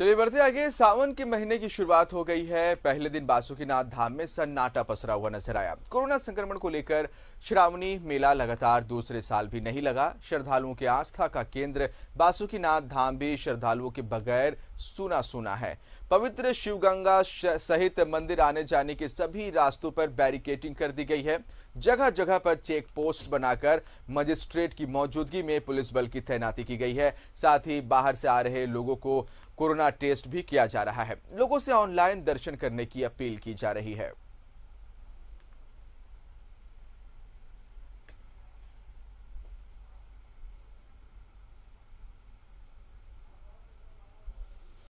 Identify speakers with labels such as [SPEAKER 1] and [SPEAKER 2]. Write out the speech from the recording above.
[SPEAKER 1] चलिए तो बढ़ते आगे सावन के महीने की शुरुआत हो गई है पहले दिन बासुकीनाथ धाम में सन्नाटा पसरा हुआ नजर आया कोरोना संक्रमण को लेकर श्रावणी मेला लगातार दूसरे साल भी नहीं लगा श्रद्धालुओं के आस्था का केंद्र बासुकीनाथ धाम भी श्रद्धालुओं के बगैर सुना सुना है पवित्र शिवगंगा सहित मंदिर आने जाने के सभी रास्तों पर बैरिकेटिंग कर दी गई है जगह जगह पर चेक पोस्ट बनाकर मजिस्ट्रेट की मौजूदगी में पुलिस बल की तैनाती की गई है साथ ही बाहर से आ रहे लोगों को कोरोना टेस्ट भी किया जा रहा है लोगों से ऑनलाइन दर्शन करने की अपील की जा रही है